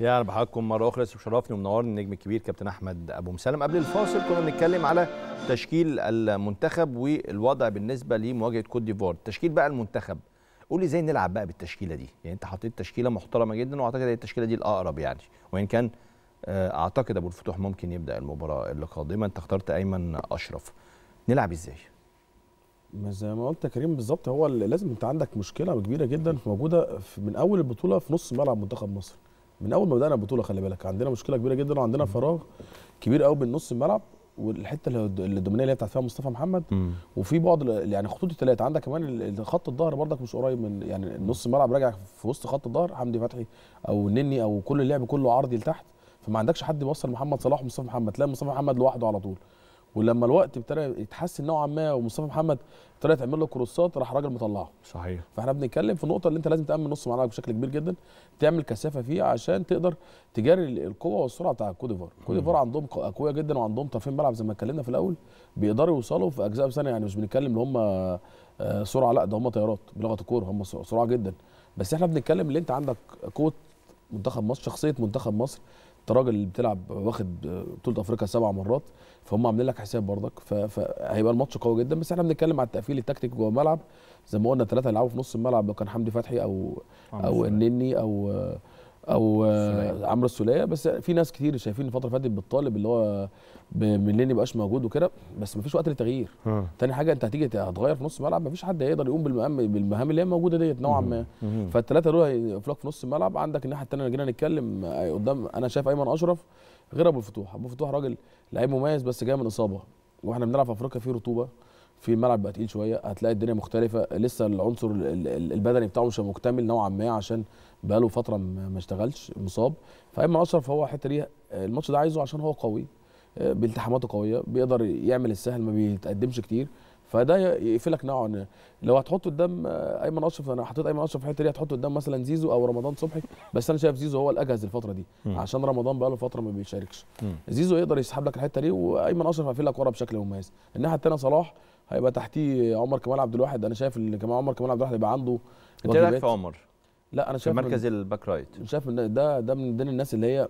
يا رب حضراتكم مره اخرى شرفني ومنورني النجم الكبير كابتن احمد ابو مسلم قبل الفاصل كنا بنتكلم على تشكيل المنتخب والوضع بالنسبه لمواجهه كوت ديفوار تشكيل بقى المنتخب قول لي ازاي نلعب بقى بالتشكيله دي يعني انت حطيت تشكيله محترمه جدا واعتقد هي التشكيله دي الاقرب يعني وان كان آه، اعتقد ابو الفتوح ممكن يبدا المباراه اللي قادمه انت اخترت ايمن اشرف نلعب ازاي زي ما قلت يا كريم بالظبط هو لازم انت عندك مشكله كبيره جدا موجوده من اول البطوله في نص ملعب منتخب مصر من اول ما بدانا البطوله خلي بالك عندنا مشكله كبيره جدا وعندنا فراغ كبير قوي بين نص الملعب والحته الدومينيه اللي هي بتاعت فيها مصطفى محمد م. وفي بعض يعني خطوط الثلاثه عندك كمان خط الظهر برضك مش قريب من يعني نص الملعب راجع في وسط خط الظهر حمدي فتحي او نني او كل اللعب كله عرضي لتحت فما عندكش حد يوصل محمد صلاح ومصطفى محمد تلاقي مصطفى محمد لوحده على طول ولما الوقت ابتدى يتحسن نوعا ما ومصطفى محمد ابتدى يعمل له كروسات راح راجل مطلعه صحيح فاحنا بنتكلم في النقطه اللي انت لازم تامن نص ملعبك بشكل كبير جدا تعمل كثافه فيه عشان تقدر تجاري القوه والسرعه بتاع الكوت ديفوار ديفوار عندهم اقوياء جدا وعندهم طرفين ملعب زي ما اتكلمنا في الاول بيقدروا يوصلوا في اجزاء ثانيه يعني مش بنتكلم ان هم آه، سرعه لا ده هم طيارات بلغه الكوره هم سرعه جدا بس احنا بنتكلم اللي انت عندك قوه منتخب مصر شخصيه منتخب مصر انت راجل بتلعب واخد بطوله افريقيا سبع مرات فهم عاملين لك حساب برضك فهيبقى الماتش قوي جدا بس احنا بنتكلم على التقفيل التكتيك جوه الملعب زي ما قلنا ثلاثه يلعبوا في نص الملعب لو كان حمدي فتحي او او النني او او عمرو السوليه بس في ناس كتير شايفين الفتره اللي فاتت بتطالب اللي هو ما يبقاش موجود وكده بس مفيش وقت للتغيير آه. تاني حاجه انت هتيجي هتغير في نص الملعب مفيش حد هيقدر يقوم بالمهام بالمهام اللي هي موجوده ديت نوعا ما فالثلاثه دول هيقفلك في نص الملعب عندك الناحيه الثانيه جينا نتكلم آه، قدام انا شايف ايمن اشرف غير ابو الفتوح ابو الفتوح راجل لعيب مميز بس جاي من اصابه واحنا بنلعب في افريقيا في رطوبه في الملعب بقى تقيل شويه هتلاقي الدنيا مختلفه لسه العنصر البدني بتاعه مش مكتمل نوعا ما عشان بقاله فتره ما اشتغلش مصاب فايمن اشرف هو حته ليها الماتش ده عايزه عشان هو قوي آه، بالتحاماته قويه بيقدر يعمل السهل ما بيتقدمش كتير فده يقفلك نوعا ما لو هتحط قدام ايمن اشرف انا حطيت ايمن اشرف في الحته دي هتحط قدام مثلا زيزو او رمضان صبحي بس انا شايف زيزو هو الاجهز الفتره دي م. عشان رمضان بقاله فتره ما بيشاركش م. زيزو يقدر يسحب لك الحته دي وايمن اشرف هيقفل لك ورا بشكل مميز الناحيه الثانيه صلاح هيبقى تحتيه عمر كمال عبد الواحد انا شايف ان كمان عمر كمال عبد الواحد هيبقى عنده انت إيه رايك في عمر لا انا شايف في مركز الباك رايت شايف ان ده ده من ضمن الناس اللي هي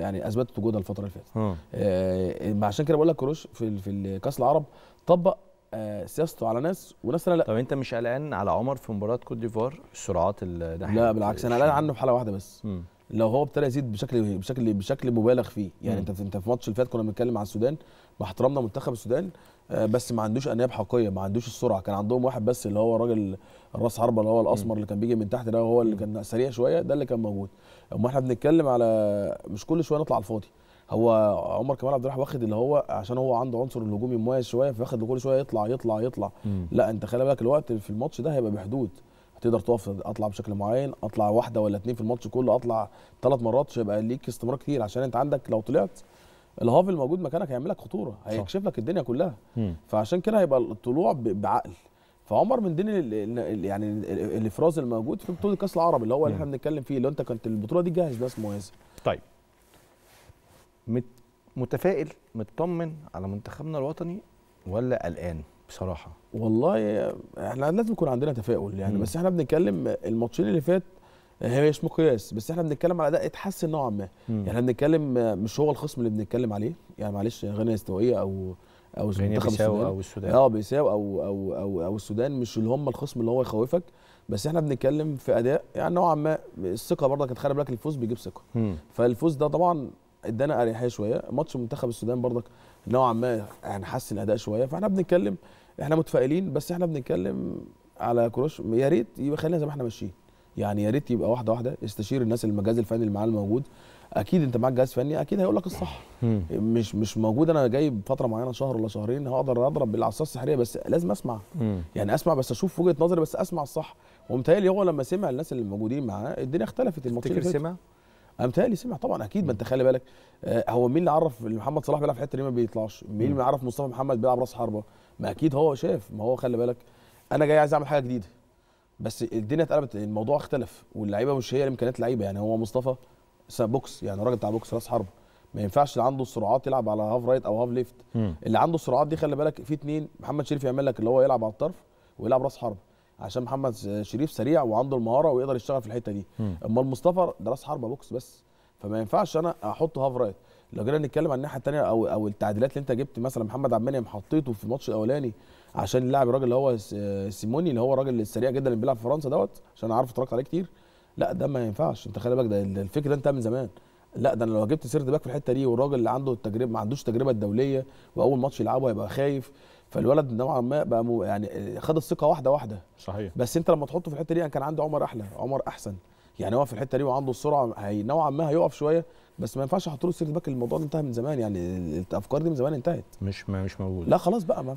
يعني اثبتت وجودها الفتره اللي فاتت آه, آه، عشان كده بقول لك كروش في في كاس العرب طبق آه سياسته على ناس وناس تانية لا طب انت مش قلقان على عمر في مباراه كوت ديفوار السرعات اللي لا بالعكس انا قلقان عنه في حاله واحده بس م. لو هو ابتدى يزيد بشكل بشكل بشكل مبالغ فيه يعني انت انت في ماتش اللي فات كنا بنتكلم على السودان باحترامنا منتخب السودان آه، بس ما عندوش انياب حقيقيه ما عندوش السرعه كان عندهم واحد بس اللي هو الراجل الراس حربه اللي هو الاسمر اللي كان بيجي من تحت ده هو اللي كان سريع شويه ده اللي كان موجود اما احنا بنتكلم على مش كل شويه نطلع على الفاضي هو عمر كمال عبد الرحمن واخد اللي هو عشان هو عنده عنصر الهجومي مميز شويه فاخد كل شويه يطلع يطلع يطلع م. لا انت خلي بالك الوقت في الماتش ده هيبقى بحدود تقدر تقف اطلع بشكل معين اطلع واحده ولا اتنين في الماتش كله اطلع ثلاث مرات مش هيبقى ليك استمرار كتير عشان انت عندك لو طلعت الهاف الموجود مكانك هيعمل لك خطوره هيكشف لك الدنيا كلها فعشان كده هيبقى الطلوع بعقل فعمر من دين يعني الافراز الموجود في بطوله كاس العرب اللي هو اللي احنا بنتكلم فيه اللي انت كنت البطوله دي جاهز ناس مميزه طيب متفائل مطمن على منتخبنا الوطني ولا قلقان بصراحه والله احنا لازم يكون عندنا تفاؤل يعني م. بس احنا بنتكلم الماتشين اللي فات آه، هي مش مقياس بس احنا بنتكلم على اداء اتحسن نوعا ما يعني احنا بنتكلم آه، مش هو الخصم اللي بنتكلم عليه يعني معلش غانا الاستوائيه او او منتخب السودان او السودان اه بيساو أو, او او او السودان مش اللي هم الخصم اللي هو يخوفك بس احنا بنتكلم في اداء يعني نوعا ما الثقه برضه كانت خلي بالك الفوز بيجيب ثقه فالفوز ده طبعا ادانا اريحيه شويه ماتش منتخب السودان برضك نوعا ما يعني حسن الاداء شويه فاحنا بنتكلم احنا متفائلين بس احنا بنتكلم على كروش يا ريت يبقى خلينا زي ما احنا ماشيين يعني يا ريت يبقى واحده واحده استشير الناس المجاز الفني اللي معاه الموجود اكيد انت معاك جهاز فني اكيد هيقول لك الصح مش مش موجود انا جاي بفتره معينه شهر ولا شهرين هقدر اضرب بالعصا السحريه بس لازم اسمع يعني اسمع بس اشوف وجهه نظري بس اسمع الصح ومتهيألي هو لما سمع الناس اللي موجودين معاه الدنيا اختلفت الماتش تفتكر سمع؟ انا متهيألي سمع طبعا اكيد ما انت خلي بالك آه، هو مين اللي عرف محمد صلاح بيلعب في الحته دي ما بيطلعش مين اللي عرف مصطفى محمد بيلعب راس حربه ما اكيد هو شاف ما هو خلي بالك انا جاي عايز اعمل حاجه جديده بس الدنيا اتقلبت الموضوع اختلف واللعيبه مش هي امكانيات اللعيبه يعني هو مصطفى بوكس يعني راجل بتاع بوكس راس حربه ما ينفعش اللي عنده السرعات يلعب على هاف رايت او هاف ليفت اللي عنده السرعات دي خلي بالك في اثنين محمد شريف يعمل لك اللي هو يلعب على الطرف ويلعب راس حربه عشان محمد شريف سريع وعنده المهاره ويقدر يشتغل في الحته دي امال مصطفى ده راس حربه بوكس بس فما ينفعش انا احطه هاف رايت لو جينا نتكلم عن الناحيه الثانيه او او التعديلات اللي انت جبت مثلا محمد عبد المنعم حطيته في الماتش الاولاني عشان اللاعب الراجل اللي هو سيموني اللي هو الراجل السريع جدا اللي بيلعب في فرنسا دوت عشان عارف اتفرجت عليه كتير لا ده ما ينفعش انت خلي بالك ده الفكر ده انت من زمان لا ده انا لو جبت سيرد باك في الحته دي والراجل اللي عنده التجربه ما عندوش التجربه الدوليه واول ماتش يلعبه هيبقى خايف فالولد نوعا ما بقى مو يعني آه، خد الثقه واحده واحده صحيح بس انت لما تحطه في الحته دي يعني كان عنده عمر احلى عمر احسن يعني هو في الحته دي وعنده السرعه هي نوعا ما هيقف شويه بس ما ينفعش احط له سيرت باك الموضوع انتهى من زمان يعني الافكار دي من زمان انتهت مش ما مش موجود لا خلاص بقى ما